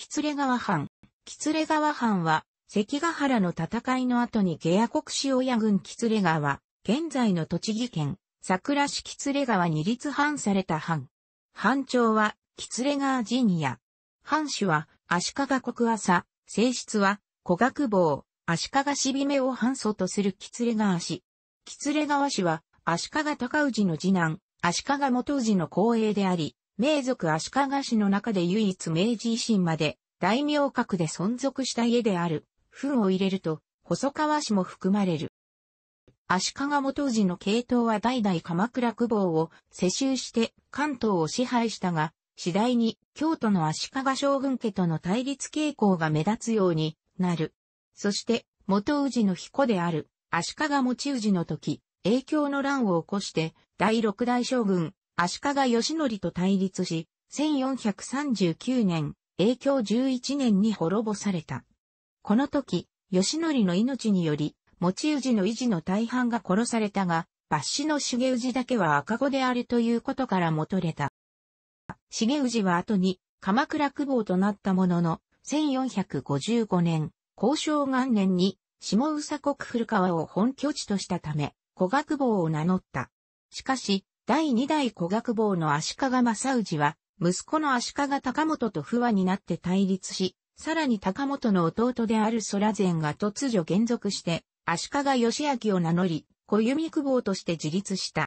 喜連川藩。喜連川藩は、関ヶ原の戦いの後に下野国塩屋郡喜連川、現在の栃木県、桜市喜連川に立藩された藩。藩長は、喜連川陣屋。藩主は、足利国朝、正室は、古学坊、足利しびめを藩祖とする喜連川氏。喜連川氏は、足利尊氏の次男、足利元氏の後衛であり、名族足利氏の中で唯一明治維新まで大名格で存続した家である、墳を入れると、細川氏も含まれる。足利元氏の系統は代々鎌倉久保を世襲して関東を支配したが、次第に京都の足利将軍家との対立傾向が目立つようになる。そして、元氏の彦である足利持氏の時、影響の乱を起こして、第六代将軍、足利義則と対立し、1439年、永享11年に滅ぼされた。この時、義則の命により、持ち氏の維持の大半が殺されたが、抜死の重氏だけは赤子であるということからもとれた。重氏は後に鎌倉久保となったものの、1455年、交渉元年に下宇佐国古川を本拠地としたため、古賀久保を名乗った。しかし、第2代古学坊の足利正氏は、息子の足利高本と不和になって対立し、さらに高本の弟である空前が突如減属して、足利義明を名乗り、小弓久保として自立した。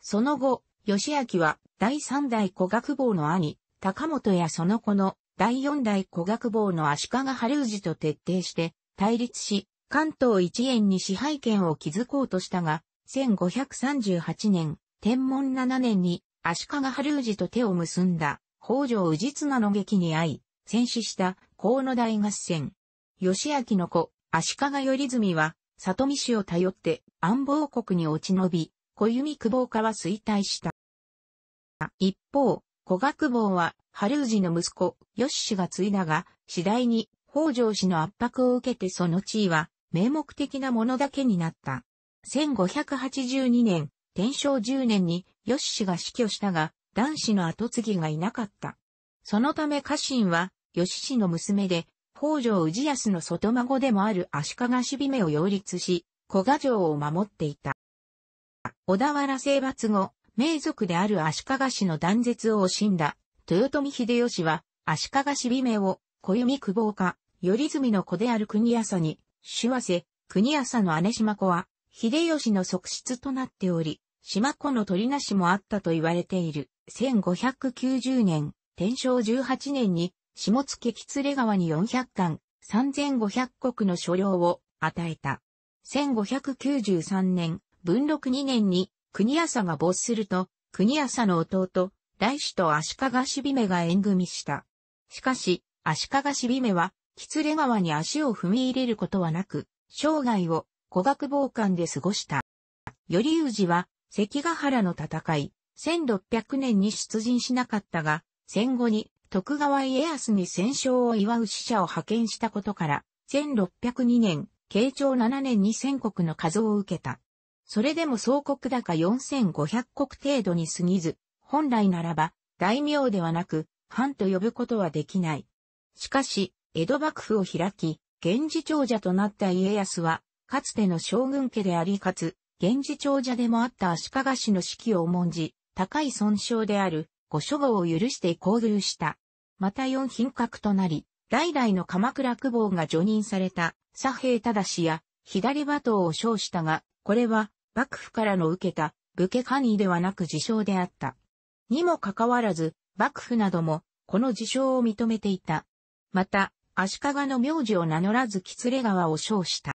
その後、義明は第三代古学坊の兄、高本やその子の第四代古学坊の足利春氏と徹底して対立し、関東一円に支配権を築こうとしたが、1538年、天文7年に足利春氏と手を結んだ北条氏綱の劇に遭い、戦死した河野大合戦。義明の子、足利頼澄は、里見氏を頼って安房国に落ち延び、小弓久保家は衰退した。一方、小学坊は、春氏の息子、吉氏が継いだが、次第に北条氏の圧迫を受けてその地位は、名目的なものだけになった。1582年、天正10年に、吉氏が死去したが、男子の後継ぎがいなかった。そのため家臣は、吉氏の娘で、北条氏康の外孫でもある足利氏姫を擁立し、古賀城を守っていた。小田原征伐後、名族である足利氏の断絶を惜しんだ、豊臣秀吉は、足利氏姫を、小弓久保家、頼住の子である国朝に、手話せ、国朝の姉島子は、秀吉の側室となっており、島子の鳥なしもあったと言われている。1590年、天正18年に、下野吉連川に400巻、3500国の所領を与えた。1593年、文禄2年に、国朝が没すると、国朝の弟、大氏と足利しびめが縁組した。しかし、足利しびめは、吉連川に足を踏み入れることはなく、生涯を古学傍観で過ごした。頼氏は、関ヶ原の戦い、1600年に出陣しなかったが、戦後に徳川家康に戦勝を祝う使者を派遣したことから、1602年、慶長7年に戦国の数を受けた。それでも総国高4500国程度に過ぎず、本来ならば、大名ではなく、藩と呼ぶことはできない。しかし、江戸幕府を開き、源氏長者となった家康は、かつての将軍家でありかつ、源氏長者でもあった足利氏の指揮を重んじ、高い損傷である、ご処後を許して交流した。また四品格となり、代々の鎌倉久保が除任された、左平忠や、左馬頭を称したが、これは、幕府からの受けた、武家官位ではなく自称であった。にもかかわらず、幕府なども、この自称を認めていた。また、足利の名字を名乗らず、喜連川を称した。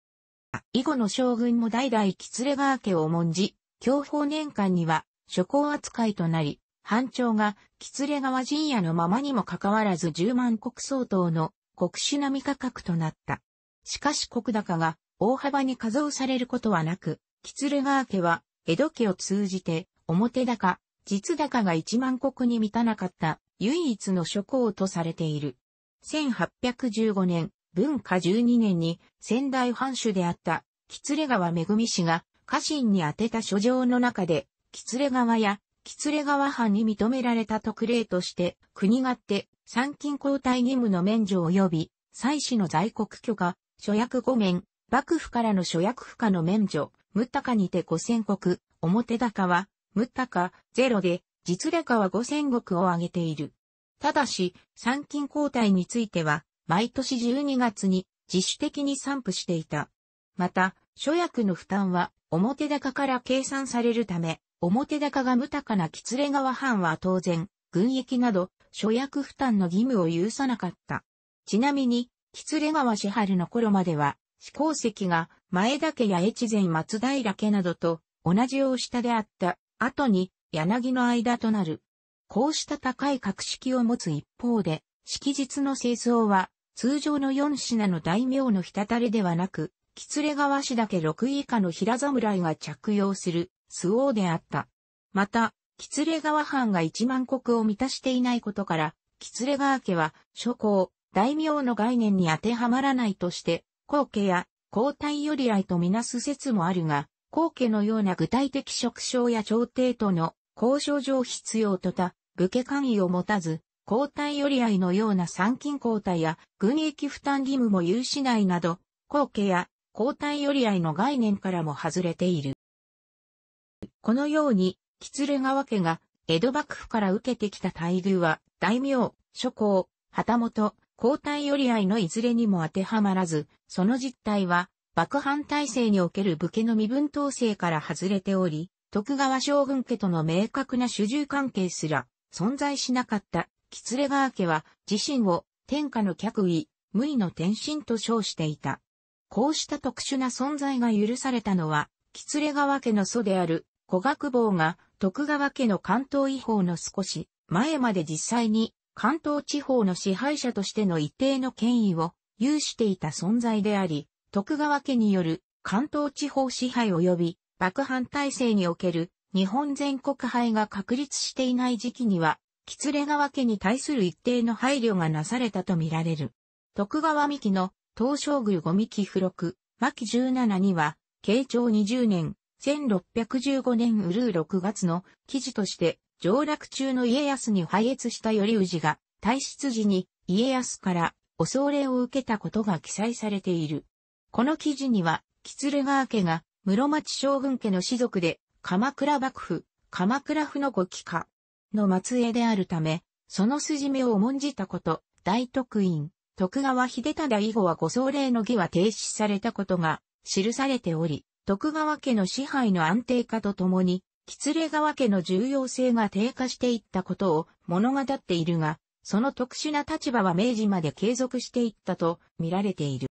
以後の将軍も代々キツレガー家を重んじ、教法年間には諸行扱いとなり、藩長がキツレ川陣屋のままにもかかわらず10万国相当の国主並み価格となった。しかし国高が大幅に加増されることはなく、キツレガー家は江戸家を通じて表高、実高が1万国に満たなかった唯一の諸行とされている。1815年、文化12年に仙台藩主であった、喜連川恵氏が家臣に宛てた書状の中で、喜連川や喜連川藩に認められた特例として、国勝て参勤交代義務の免除及び、祭祀の在国許可、諸役御免、幕府からの諸役不可の免除、無カにて五千石、表高は、無カ、ゼロで、実例高は五千石を挙げている。ただし、参勤交代については、毎年12月に自主的に散布していた。また、諸役の負担は表高から計算されるため、表高が無高な吉連川藩は当然、軍役など諸役負担の義務を有さなかった。ちなみに、吉連川支春の頃までは、始皇石が前田家や越前松平家などと同じを下であった後に柳の間となる。こうした高い格式を持つ一方で、式日の清掃は通常の4品の大名の滴れではなく、きつれ川氏だけ6位以下の平侍が着用する、素王であった。また、きつれ川藩が1万国を満たしていないことから、きつれ川家は、諸侯、大名の概念に当てはまらないとして、皇家や皇太より愛とみなす説もあるが、皇家のような具体的職称や朝廷との交渉上必要とた、武家官位を持たず、交代寄り合いのような参勤交代や軍役負担義務も有しないなど、後継や交代寄り合いの概念からも外れている。このように、ツレ川家が江戸幕府から受けてきた待遇は、大名、諸侯、旗本、交代寄り合いのいずれにも当てはまらず、その実態は、幕藩体制における武家の身分統制から外れており、徳川将軍家との明確な主従関係すら存在しなかったキツレガー家は自身を天下の客位、無為の転身と称していた。こうした特殊な存在が許されたのは、キツレ川家の祖である古学坊が徳川家の関東違法の少し前まで実際に関東地方の支配者としての一定の権威を有していた存在であり、徳川家による関東地方支配及び幕藩体制における日本全国派が確立していない時期にはキツレ川家に対する一定の配慮がなされたとみられる。徳川三木の東照宮五三木付録、巻17には、慶長20年、1615年うるう6月の記事として、上洛中の家康に拝越した頼氏が、退出時に家康からお葬礼を受けたことが記載されている。この記事には、ツレ川家が室町将軍家の士族で、鎌倉幕府、鎌倉府のご帰化、の末裔であるため、その筋目を重んじたこと、大徳院、徳川秀忠以後はご葬礼の儀は停止されたことが記されており、徳川家の支配の安定化とともに、吉礼川家の重要性が低下していったことを物語っているが、その特殊な立場は明治まで継続していったと見られている。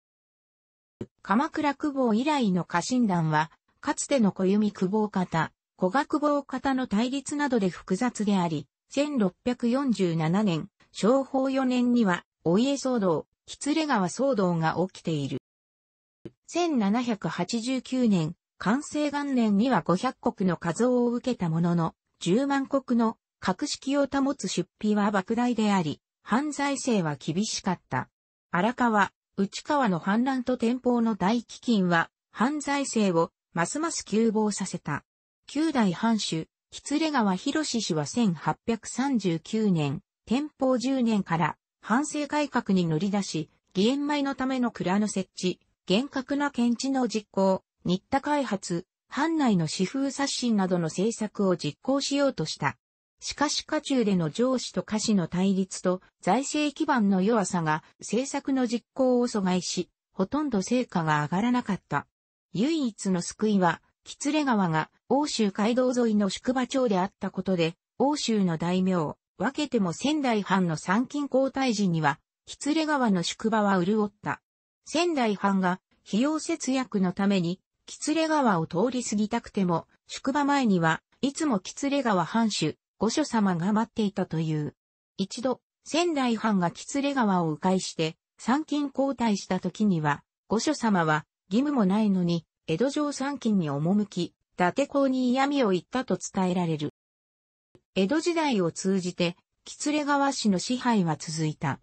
鎌倉久保以来の家臣団は、かつての小弓久保方、語学坊型の対立などで複雑であり、1647年、昭法4年には、お家騒動、つ連川騒動が起きている。1789年、完成元年には500国の数を受けたものの、10万国の格式を保つ出費は莫大であり、犯罪性は厳しかった。荒川、内川の反乱と天保の大飢饉は、犯罪性をますます急暴させた。旧代藩主、喜連川博氏は1839年、天保10年から、藩政改革に乗り出し、義援米のための蔵の設置、厳格な検知の実行、新田開発、藩内の私風刷新などの政策を実行しようとした。しかし家中での上司と下司の対立と財政基盤の弱さが政策の実行を阻害し、ほとんど成果が上がらなかった。唯一の救いは喜連川が欧州街道沿いの宿場町であったことで、欧州の大名、分けても仙台藩の参勤交代時には、喜連川の宿場は潤った。仙台藩が費用節約のために、喜連川を通り過ぎたくても、宿場前には、いつも喜連川藩主、御所様が待っていたという。一度、仙台藩が喜連川を迂回して、参勤交代した時には、御所様は、義務もないのに、江戸城三金に赴き、伊達公に嫌味を言ったと伝えられる。江戸時代を通じて、喜連川市の支配は続いた。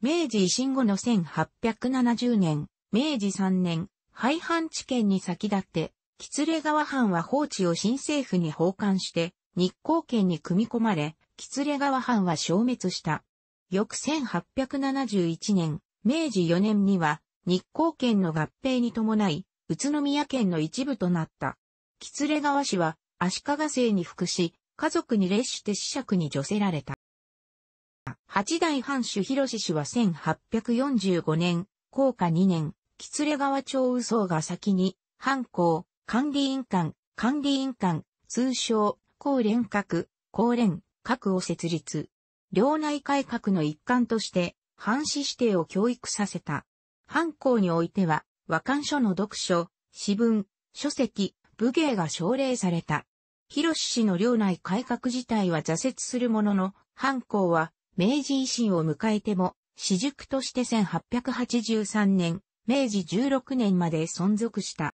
明治維新後の1870年、明治3年、廃藩置県に先立って、喜連川藩は放置を新政府に奉還して、日光県に組み込まれ、喜連川藩は消滅した。翌1871年、明治4年には、日光県の合併に伴い、宇都宮県の一部となった。喜連川氏は足利姓に服し、家族に列して子爵に除せられた。八代藩主広氏氏は1845年、高下2年、喜連川町右宗が先に、藩校、管理員官、管理員官、通称、高連閣、高連、閣を設立。領内改革の一環として、藩士指定を教育させた。藩校においては、和漢書の読書、詩文、書籍、武芸が奨励された。広志氏の領内改革自体は挫折するものの、藩校は明治維新を迎えても、私塾として1883年、明治16年まで存続した。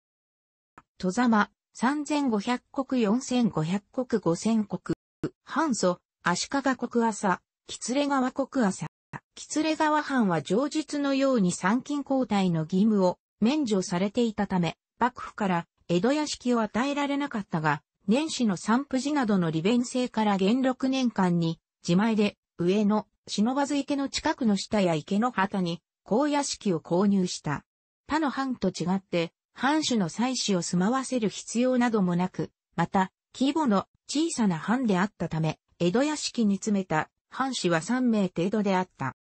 戸様、3500国4500国5000国、藩祖、足利国朝、吉連川国朝。吉連川藩は上述のように参勤交代の義務を免除されていたため、幕府から江戸屋敷を与えられなかったが、年始の散布寺などの利便性から元禄年間に、自前で上野、忍ばず池の近くの下や池の旗に、高屋敷を購入した。他の藩と違って、藩主の祭祀を住まわせる必要などもなく、また、規模の小さな藩であったため、江戸屋敷に詰めた藩士は3名程度であった。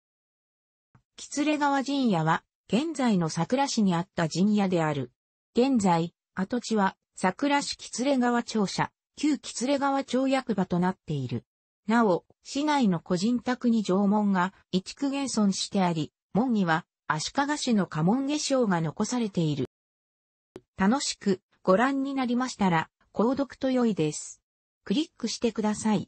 喜連川陣屋は現在の桜市にあった陣屋である。現在、跡地は桜市喜連川庁舎、旧喜連川町役場となっている。なお、市内の個人宅に縄文が一区現存してあり、門には足利市の家紋化粧が残されている。楽しくご覧になりましたら、購読と良いです。クリックしてください。